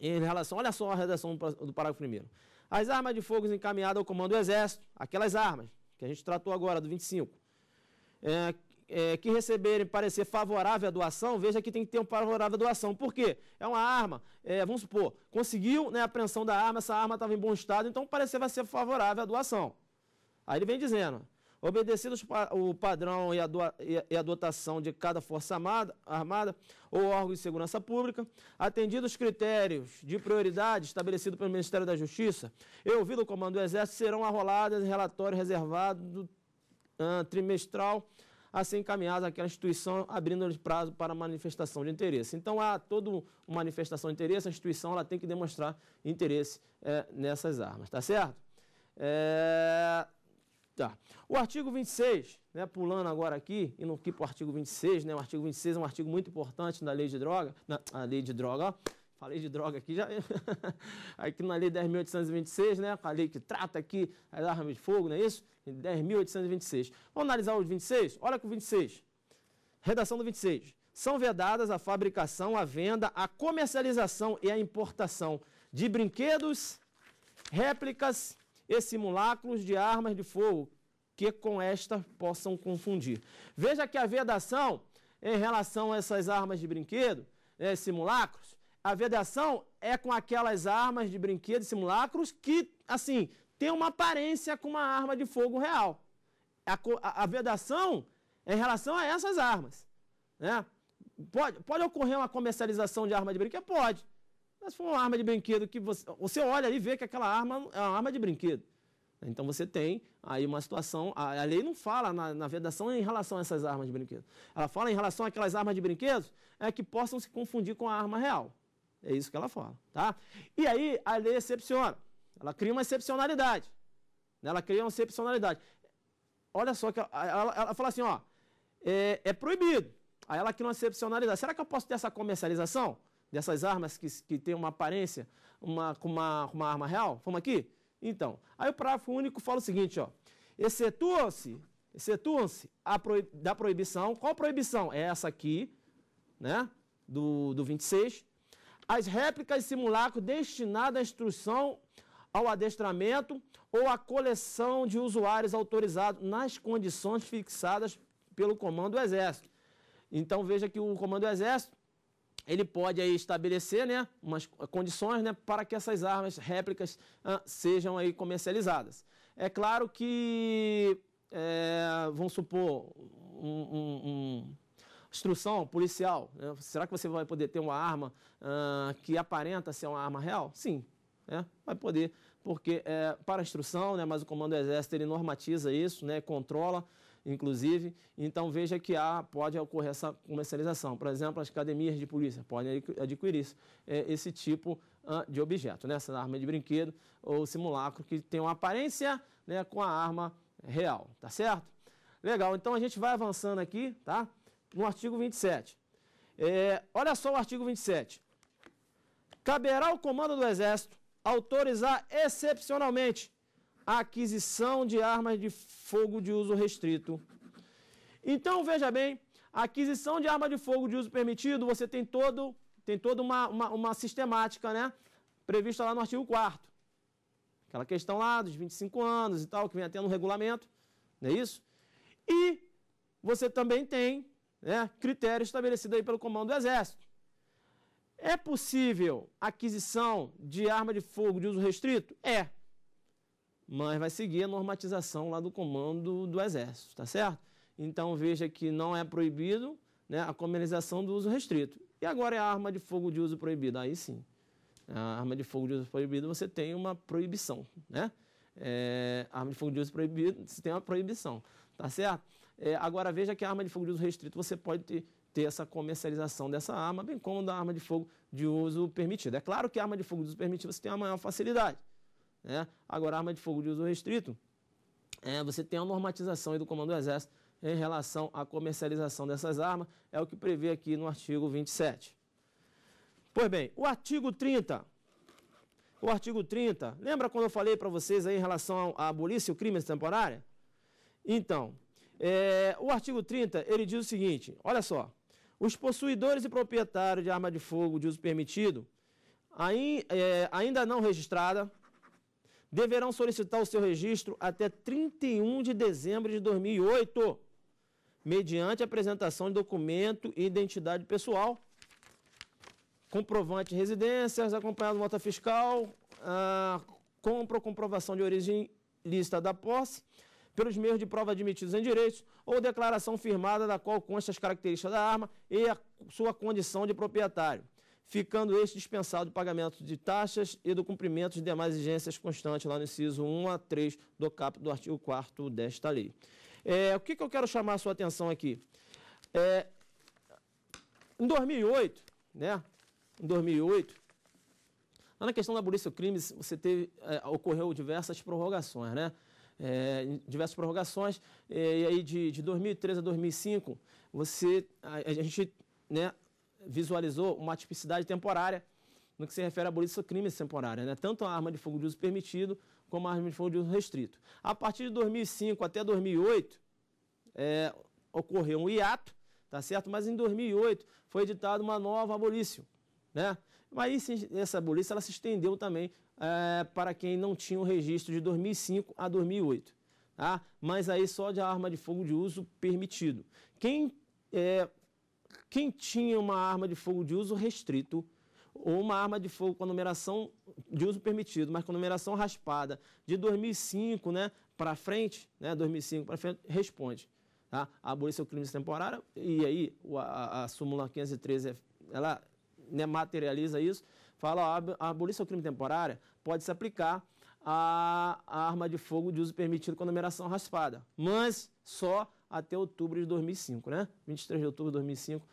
em relação, olha só a redação do parágrafo primeiro. As armas de fogo encaminhadas ao comando do Exército, aquelas armas que a gente tratou agora, do 25, é, é, que receberem parecer favorável à doação, veja que tem que ter um favorável à doação. Por quê? É uma arma, é, vamos supor, conseguiu né, a apreensão da arma, essa arma estava em bom estado, então o parecer vai ser favorável à doação. Aí ele vem dizendo, obedecido o padrão e a, doa, e a, dotação de cada força armada, armada ou órgão de segurança pública, atendidos os critérios de prioridade estabelecido pelo Ministério da Justiça, e ouvido o Comando do Exército, serão arroladas em relatório reservado uh, trimestral a ser encaminhada àquela instituição, abrindo prazo para manifestação de interesse. Então, há toda uma manifestação de interesse, a instituição ela tem que demonstrar interesse é, nessas armas, tá certo? É, tá. O artigo 26, né, pulando agora aqui, no que para o artigo 26, né, o artigo 26 é um artigo muito importante na lei de droga, na, lei de droga, ó, Falei de droga aqui, já aqui na é lei 10.826, né? A lei que trata aqui as armas de fogo, não é isso? 10.826. Vamos analisar o 26? Olha com o 26. Redação do 26. São vedadas a fabricação, a venda, a comercialização e a importação de brinquedos, réplicas e simulacros de armas de fogo que com esta possam confundir. Veja que a vedação em relação a essas armas de brinquedo, é, simulacros, a vedação é com aquelas armas de brinquedos, simulacros, que, assim, tem uma aparência com uma arma de fogo real. A, a, a vedação é em relação a essas armas. Né? Pode, pode ocorrer uma comercialização de arma de brinquedo? Pode. Mas se for uma arma de brinquedo que você, você olha ali e vê que aquela arma é uma arma de brinquedo. Né? Então você tem aí uma situação. A, a lei não fala na, na, vedação em relação a essas armas de brinquedo. Ela fala em relação àquelas armas de brinquedo é, que possam se confundir com a arma real. É isso que ela fala, tá? E aí a lei excepciona. Ela cria uma excepcionalidade. Né? Ela cria uma excepcionalidade. Olha só que ela, ela, ela fala assim, ó, é, é, proibido. Aí ela cria uma excepcionalidade. Será que eu posso ter essa comercialização dessas armas que, que tem uma aparência uma, com uma, uma arma real? Vamos aqui? Então, aí o parágrafo único fala o seguinte, ó, excetuam-se excetuam-se da proibição. Qual proibição? É essa aqui, né? Do, do 26, as réplicas simulacro destinadas à instrução ao adestramento ou à coleção de usuários autorizados nas condições fixadas pelo Comando do Exército. Então veja que o Comando do Exército ele pode aí estabelecer né, umas condições né, para que essas armas réplicas ah, sejam aí comercializadas. É claro que, é, vamos supor, um, um instrução policial. Né? Será que você vai poder ter uma arma uh, que aparenta ser uma arma real? Sim, né? vai poder, porque é, para instrução, né, mas o Comando do Exército ele normatiza isso, né, controla, inclusive. Então veja que há, pode ocorrer essa comercialização. Por exemplo, as academias de polícia podem adquirir é, esse tipo uh, de objeto, né, essa arma de brinquedo ou simulacro que tem uma aparência né, com a arma real, tá certo? Legal, então a gente vai avançando aqui, tá? no artigo 27. É, olha só o artigo 27. Caberá ao comando do Exército autorizar excepcionalmente a aquisição de armas de fogo de uso restrito. Então, veja bem, a aquisição de arma de fogo de uso permitido, você tem, todo, tem toda uma, uma, uma sistemática, né? Prevista lá no artigo 4 Aquela questão lá dos 25 anos e tal, que vem até no regulamento, não é isso? E você também tem né, critério estabelecido aí pelo comando do Exército. É possível aquisição de arma de fogo de uso restrito? É. Mas vai seguir a normatização lá do comando do Exército, tá certo? Então veja que não é proibido né, a comercialização do uso restrito. E agora é a arma de fogo de uso proibido? Aí sim. A arma de fogo de uso proibido você tem uma proibição, né? É, arma de fogo de uso proibido você tem uma proibição, tá certo? É, agora veja que a arma de fogo de uso restrito você pode ter, ter, essa comercialização dessa arma, bem como da arma de fogo de uso permitido. É claro que a arma de fogo de uso permitido você tem a maior facilidade. Né? Agora, a arma de fogo de uso restrito, é, você tem a normatização do Comando do Exército em relação à comercialização dessas armas, é o que prevê aqui no artigo 27. Pois bem, o artigo 30. O artigo 30, lembra quando eu falei para vocês aí em relação à e o crime temporária? Então, é, o artigo 30, ele diz o seguinte, olha só. Os possuidores e proprietários de arma de fogo de uso permitido, aí, é, ainda não registrada, deverão solicitar o seu registro até 31 de dezembro de 2008, mediante apresentação de documento e identidade pessoal, comprovante de residências, acompanhado de nota fiscal, ah, compra ou comprovação de origem lícita da posse, pelos meios de prova admitidos em direitos ou declaração firmada da qual consta as características da arma e a sua condição de proprietário, ficando este dispensado do pagamento de taxas e do cumprimento de demais exigências constantes lá no inciso 1 a 3 do caput do artigo 4 desta lei. É, o que, que, eu quero chamar a sua atenção aqui? É, em 2008, né? Em 2008, na questão da polícia crimes, você teve, é, ocorreu diversas prorrogações, né? é, em diversas prorrogações. É, e aí, de, de 2013 a 2005, você, a, a gente né, visualizou uma tipicidade temporária no que se refere à abolição do crime temporário né? tanto a arma de fogo de uso permitido como a arma de fogo de uso restrito. A partir de 2005 até 2008, é, ocorreu um hiato, tá certo? Mas em 2008 foi editada uma nova abolição né? Mas essa abolência ela se estendeu também é, para quem não tinha o registro de 2005 a 2008. Tá? Mas aí só de arma de fogo de uso permitido. Quem, é, quem tinha uma arma de fogo de uso restrito ou uma arma de fogo com a numeração de uso permitido, mas com a numeração raspada de 2005 né, para frente, né, 2005 para frente, responde. Tá? A é o crime temporário e aí a, a, a súmula 513 ela né, materializa isso, fala ó, a abolição do crime temporário pode se aplicar à, à arma de fogo de uso permitido com numeração é raspada, mas só até outubro de 2005, né? 23 de outubro de 2005,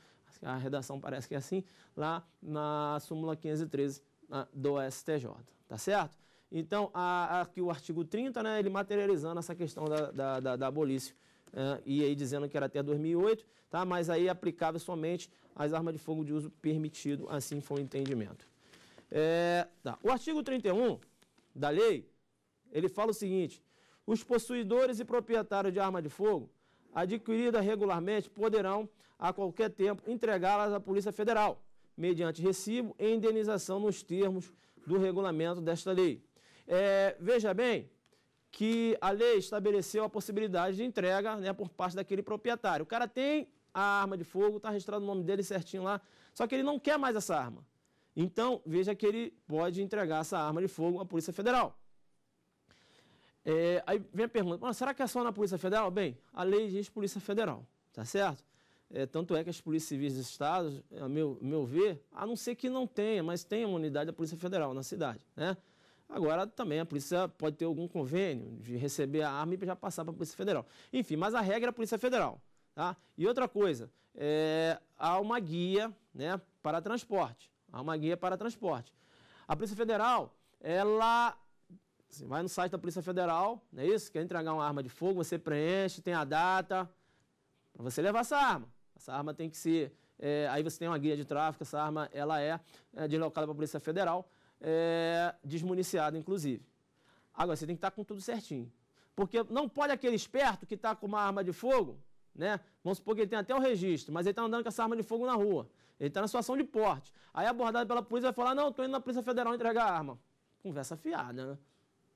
a redação parece que é assim, lá na súmula 513 do STJ, tá certo? Então, a, aqui o artigo 30, né, ele materializando essa questão da, da, da, da abolição e aí dizendo que era até 2008, tá? mas aí aplicava somente as armas de fogo de uso permitido, assim foi o entendimento. É, tá. O artigo 31 da lei, ele fala o seguinte, os possuidores e proprietários de arma de fogo adquirida regularmente poderão, a qualquer tempo, entregá-las à Polícia Federal, mediante recibo e indenização nos termos do regulamento desta lei. É, veja bem, que a lei estabeleceu a possibilidade de entrega né, por parte daquele proprietário. O cara tem a arma de fogo, está registrado o nome dele certinho lá, só que ele não quer mais essa arma. Então, veja que ele pode entregar essa arma de fogo à Polícia Federal. É, aí vem a pergunta, será que é só na Polícia Federal? Bem, a lei diz Polícia Federal, tá certo? É, tanto é que as polícias civis dos estados, a meu, meu ver, a não ser que não tenha, mas tenha uma unidade da Polícia Federal na cidade, né? Agora também a polícia pode ter algum convênio de receber a arma e já passar para a Polícia Federal. Enfim, mas a regra é a Polícia Federal. Tá? E outra coisa, é, há uma guia né, para transporte. Há uma guia para transporte. A Polícia Federal, ela. Você vai no site da Polícia Federal, não é isso? Quer entregar uma arma de fogo, você preenche, tem a data, para você levar essa arma. Essa arma tem que ser. É, aí você tem uma guia de tráfico, essa arma ela é, é deslocada para a Polícia Federal é, desmuniciado, inclusive. Agora, você tem que estar com tudo certinho. Porque não pode aquele esperto que está com uma arma de fogo, né? Vamos supor que ele tem até o registro, mas ele está andando com essa arma de fogo na rua. Ele está na situação de porte. Aí abordado pela polícia vai falar, não, estou indo na Polícia Federal entregar a arma. Conversa fiada, né?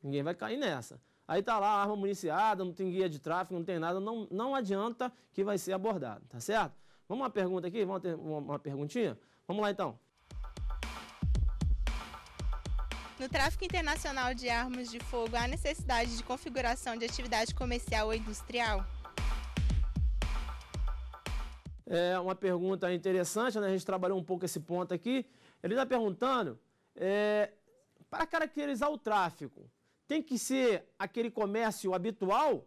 Ninguém vai cair nessa. Aí está lá a arma municiada, não tem guia de tráfego, não tem nada, não, não adianta que vai ser abordado, tá certo? Vamos uma pergunta aqui? Vamos ter uma, uma perguntinha? Vamos lá então. No tráfico internacional de armas de fogo, há necessidade de configuração de atividade comercial ou industrial? É uma pergunta interessante, né? a gente trabalhou um pouco esse ponto aqui. Ele está perguntando, é, para caracterizar o tráfico, tem que ser aquele comércio habitual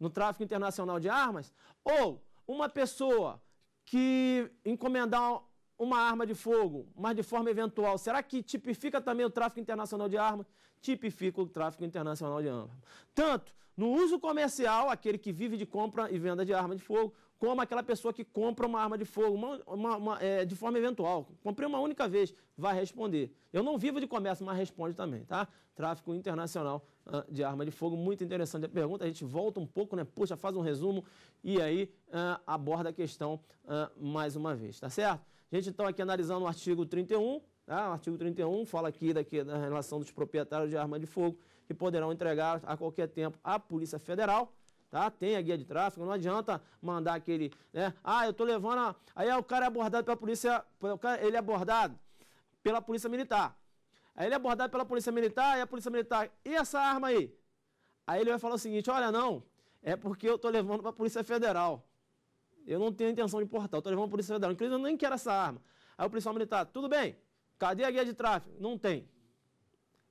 no tráfico internacional de armas? Ou uma pessoa que encomendar uma arma de fogo, mas de forma eventual, será que tipifica também o tráfico internacional de armas? Tipifica o tráfico internacional de armas. Tanto no uso comercial, aquele que vive de compra e venda de arma de fogo, como aquela pessoa que compra uma arma de fogo uma, uma, uma, é, de forma eventual. Comprei uma única vez, vai responder. Eu não vivo de comércio, mas responde também, tá? Tráfico internacional uh, de arma de fogo, muito interessante a pergunta. A gente volta um pouco, né? Puxa, faz um resumo e aí uh, aborda a questão uh, mais uma vez, tá certo? A gente então aqui analisando o artigo 31, ah, né? o artigo 31 fala aqui daqui, da relação dos proprietários de arma de fogo que poderão entregar a qualquer tempo à Polícia Federal. Tá? Tem a guia de tráfego, não adianta mandar aquele, né? Ah, eu tô levando a... Aí é o cara é abordado pela polícia, ele é abordado pela polícia militar. Aí ele é abordado pela polícia militar e a polícia militar, e essa arma aí? Aí ele vai falar o seguinte, olha não, é porque eu tô levando para a Polícia Federal. Eu não tenho intenção de portar, eu estou levando a Polícia Federal. Inclusive, eu nem quero essa arma. Aí o policial militar, tudo bem, cadê a guia de tráfego? Não tem.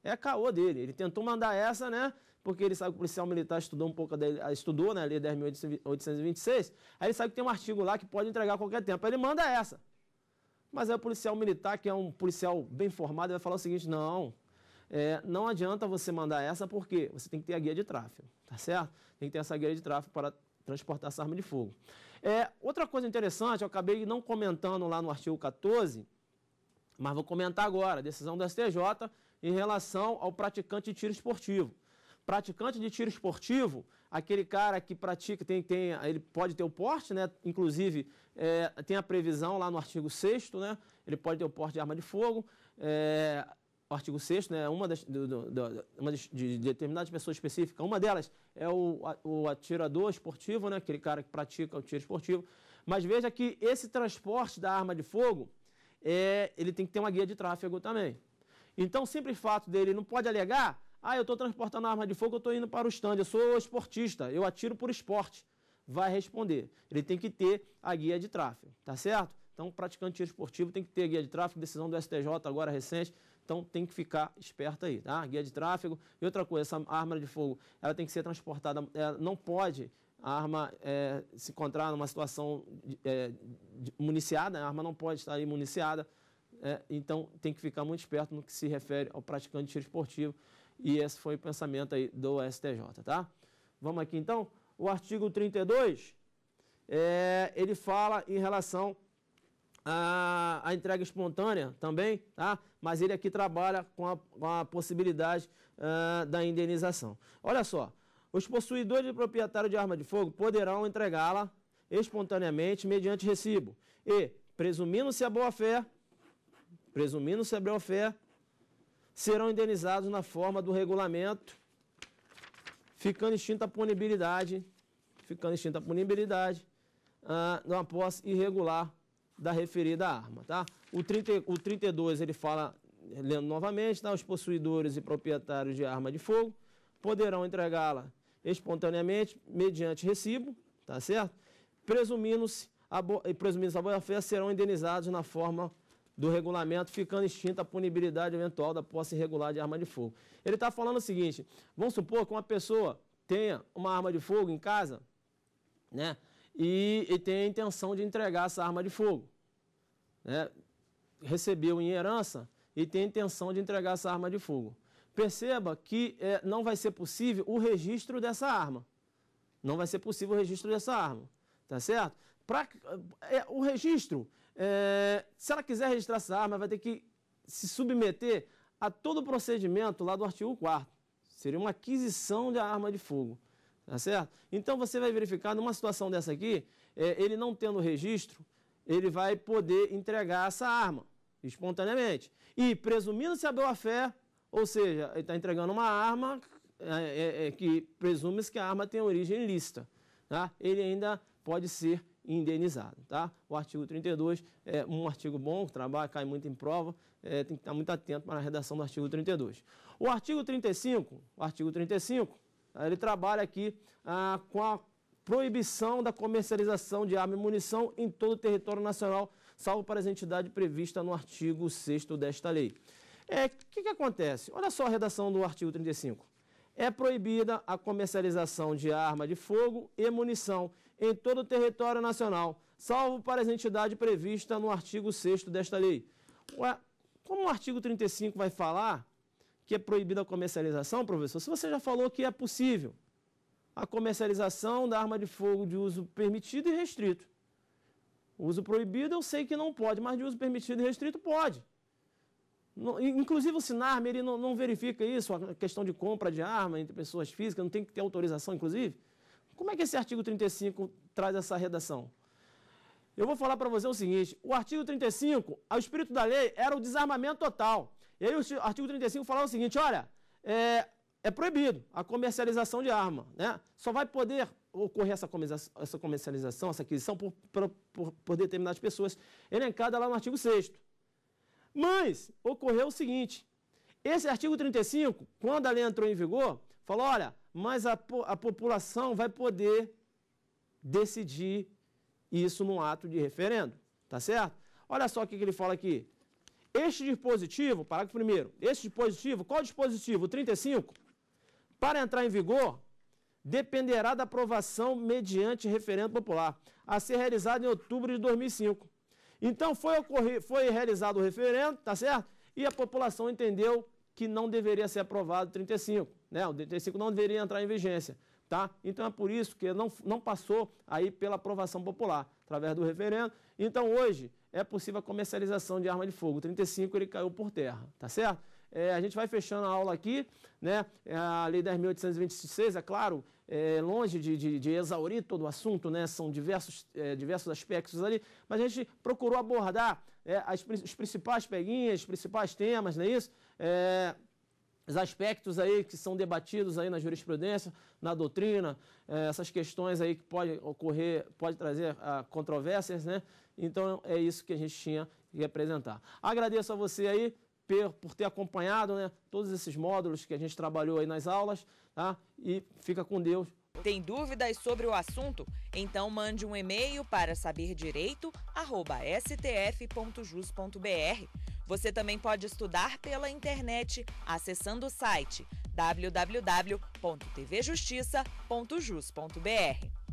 É caô dele. Ele tentou mandar essa, né? Porque ele sabe que o policial militar estudou um pouco, dele, estudou, né? A lei 10.826. Aí ele sabe que tem um artigo lá que pode entregar a qualquer tempo. Aí ele manda essa. Mas aí o policial militar, que é um policial bem formado, vai falar o seguinte: não, é, não adianta você mandar essa porque você tem que ter a guia de tráfego, tá certo? Tem que ter essa guia de tráfego para transportar essa arma de fogo. É, outra coisa interessante, eu acabei não comentando lá no artigo 14, mas vou comentar agora, decisão do STJ em relação ao praticante de tiro esportivo. Praticante de tiro esportivo, aquele cara que pratica, tem, tem, ele pode ter o porte, né? inclusive é, tem a previsão lá no artigo 6 né? ele pode ter o porte de arma de fogo, é, o artigo 6 né, uma, das, do, do, do, uma de, de determinadas pessoas específicas, uma delas é o, o atirador esportivo, né, aquele cara que pratica o tiro esportivo, mas veja que esse transporte da arma de fogo, é, ele tem que ter uma guia de tráfego também. Então, simples fato dele não pode alegar, ah, eu estou transportando arma de fogo, eu estou indo para o stand, eu sou esportista, eu atiro por esporte. Vai responder. Ele tem que ter a guia de tráfego, tá certo? Então, praticante de tiro esportivo tem que ter guia de tráfego, decisão do STJ agora recente, então tem que ficar esperto aí, tá? Guia de tráfego. E outra coisa, essa arma de fogo, ela tem que ser transportada, ela é, não pode a arma é, se encontrar numa situação é, municiada, né? a arma não pode estar aí municiada, é, então tem que ficar muito esperto no que se refere ao praticante de tiro esportivo. E esse foi o pensamento aí do STJ, tá? Vamos aqui então, o artigo 32, é, ele fala em relação a, a entrega espontânea também, tá? Mas ele aqui trabalha com a, com a possibilidade uh, da indenização. Olha só, os possuidores e proprietários de arma de fogo poderão entregá-la espontaneamente mediante recibo e, presumindo-se a boa-fé, presumindo-se a boa-fé, serão indenizados na forma do regulamento, ficando extinta a punibilidade, ficando extinta a punibilidade uh, na posse irregular da referida arma, tá? O, 30, o 32, ele fala, lendo novamente, tá? Os possuidores e proprietários de arma de fogo poderão entregá-la espontaneamente, mediante recibo, tá certo? Presumindo-se, presumindo-se a boa-fé, serão indenizados na forma do regulamento, ficando extinta a punibilidade eventual da posse irregular de arma de fogo. Ele está falando o seguinte, vamos supor que uma pessoa tenha uma arma de fogo em casa, né? e, e tem a intenção de entregar essa arma de fogo. Né? Recebeu em herança e tem a intenção de entregar essa arma de fogo. Perceba que é, não vai ser possível o registro dessa arma. Não vai ser possível o registro dessa arma. Tá certo? Pra, é, o registro, é, se ela quiser registrar essa arma, vai ter que se submeter a todo o procedimento lá do artigo 4 Seria uma aquisição de arma de fogo. Tá certo? Então você vai verificar, numa situação dessa aqui, é, ele não tendo registro, ele vai poder entregar essa arma espontaneamente. E presumindo-se a boa-fé, ou seja, ele está entregando uma arma é, é, é, que presume-se que a arma tem origem ilícita. Tá? Ele ainda pode ser indenizado. Tá? O artigo 32 é um artigo bom, o trabalho cai muito em prova, é, tem que estar muito atento para a redação do artigo 32. O artigo 35, o artigo 35 ah, ele trabalha aqui ah, com a proibição da comercialização de arma e munição em todo o território nacional, salvo para as entidades previstas no artigo 6 desta lei. O é, que, que acontece? Olha só a redação do artigo 35. É proibida a comercialização de arma de fogo e munição em todo o território nacional, salvo para as entidades previstas no artigo 6 desta lei. Ué, como o artigo 35 vai falar que é proibida a comercialização, professor? Se você já falou que é possível a comercialização da arma de fogo de uso permitido e restrito. O uso proibido eu sei que não pode, mas de uso permitido e restrito pode. inclusive o Sinarme, ele não, não, verifica isso, a questão de compra de arma entre pessoas físicas, não tem que ter autorização, inclusive. Como é que esse artigo 35 traz essa redação? Eu vou falar para você o seguinte, o artigo 35, ao espírito da lei, era o desarmamento total. E aí o artigo 35 fala o seguinte, olha, é, é proibido a comercialização de arma, né? Só vai poder ocorrer essa comercialização, essa, comercialização, essa aquisição por, por, por determinadas pessoas, elencada lá no artigo 6 Mas ocorreu o seguinte, esse artigo 35, quando a lei entrou em vigor, falou, olha, mas a, a população vai poder decidir isso num ato de referendo, tá certo? Olha só o que, que ele fala aqui, este dispositivo, parágrafo 1 este dispositivo, qual dispositivo? O 35, para entrar em vigor, dependerá da aprovação mediante referendo popular, a ser realizado em outubro de 2005. Então foi, ocorrer, foi realizado o referendo, tá certo? E a população entendeu que não deveria ser aprovado o 35, né? O 35 não deveria entrar em vigência, tá? Então é por isso que não, não passou aí pela aprovação popular, através do referendo. Então hoje é possível a comercialização de arma de fogo. O 35 ele caiu por terra, tá certo? É, a gente vai fechando a aula aqui, né? É, a Lei 10.826, é claro, é longe de, de, de, exaurir todo o assunto, né? São diversos, é, diversos aspectos ali, mas a gente procurou abordar é, as, os principais peguinhas, os principais temas, não é isso? É, os aspectos aí que são debatidos aí na jurisprudência, na doutrina, eh, essas questões aí que pode ocorrer, pode trazer ah, controvérsias, né? Então é isso que a gente tinha que apresentar. Agradeço a você aí por ter acompanhado, né, todos esses módulos que a gente trabalhou aí nas aulas, tá? E fica com Deus. Tem dúvidas sobre o assunto? Então mande um e-mail para saberdireito@stf.jus.br você também pode estudar pela internet acessando o site www.tvjustiça.jus.br.